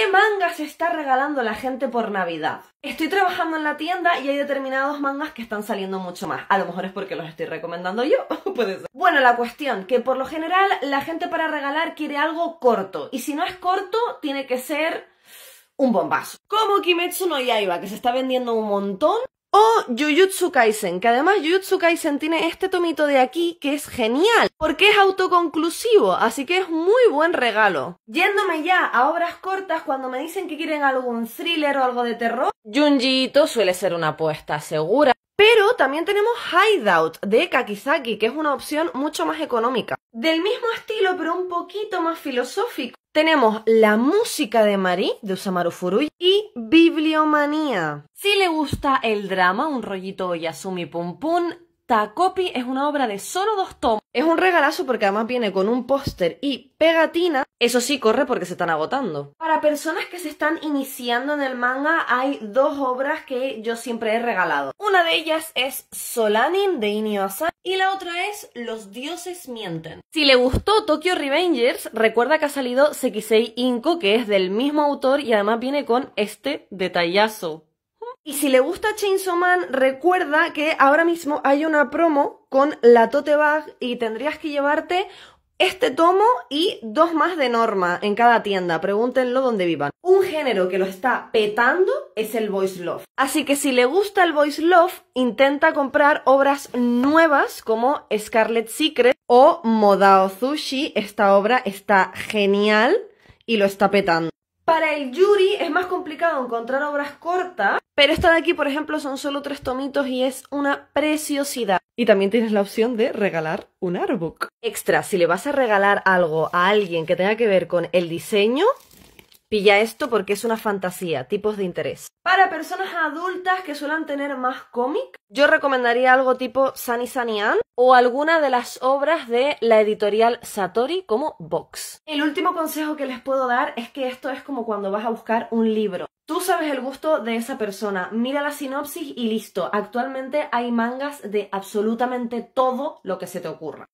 ¿Qué mangas está regalando la gente por Navidad? Estoy trabajando en la tienda y hay determinados mangas que están saliendo mucho más. A lo mejor es porque los estoy recomendando yo, puede ser. Bueno, la cuestión, que por lo general la gente para regalar quiere algo corto. Y si no es corto, tiene que ser un bombazo. Como Kimetsu no Yaiba, que se está vendiendo un montón o Jujutsu Kaisen, que además Jujutsu Kaisen tiene este tomito de aquí que es genial, porque es autoconclusivo, así que es muy buen regalo. Yéndome ya a obras cortas, cuando me dicen que quieren algún thriller o algo de terror, Junji suele ser una apuesta segura. Pero también tenemos Hideout de Kakizaki, que es una opción mucho más económica. Del mismo estilo, pero un poquito más filosófico tenemos la música de Marí, de Usamaru Furui, y Bibliomanía. Si le gusta el drama, un rollito Yasumi Pum Pum, Takopi es una obra de solo dos tomos. Es un regalazo porque además viene con un póster y pegatina eso sí, corre porque se están agotando. Para personas que se están iniciando en el manga, hay dos obras que yo siempre he regalado. Una de ellas es Solanin de Asan. y la otra es Los dioses mienten. Si le gustó Tokyo Revengers, recuerda que ha salido Sekisei Inko, que es del mismo autor y además viene con este detallazo. Y si le gusta Chainsaw Man, recuerda que ahora mismo hay una promo con la tote bag y tendrías que llevarte este tomo y dos más de Norma en cada tienda, pregúntenlo donde vivan. Un género que lo está petando es el voice love. Así que si le gusta el voice love, intenta comprar obras nuevas como Scarlet Secret o Modao Sushi. Esta obra está genial y lo está petando. Para el Yuri es más complicado encontrar obras cortas, pero esta de aquí, por ejemplo, son solo tres tomitos y es una preciosidad. Y también tienes la opción de regalar un artbook. Extra, si le vas a regalar algo a alguien que tenga que ver con el diseño, Pilla esto porque es una fantasía, tipos de interés. Para personas adultas que suelen tener más cómic, yo recomendaría algo tipo Sunny Sunny Ann o alguna de las obras de la editorial Satori como Vox. El último consejo que les puedo dar es que esto es como cuando vas a buscar un libro. Tú sabes el gusto de esa persona, mira la sinopsis y listo. Actualmente hay mangas de absolutamente todo lo que se te ocurra.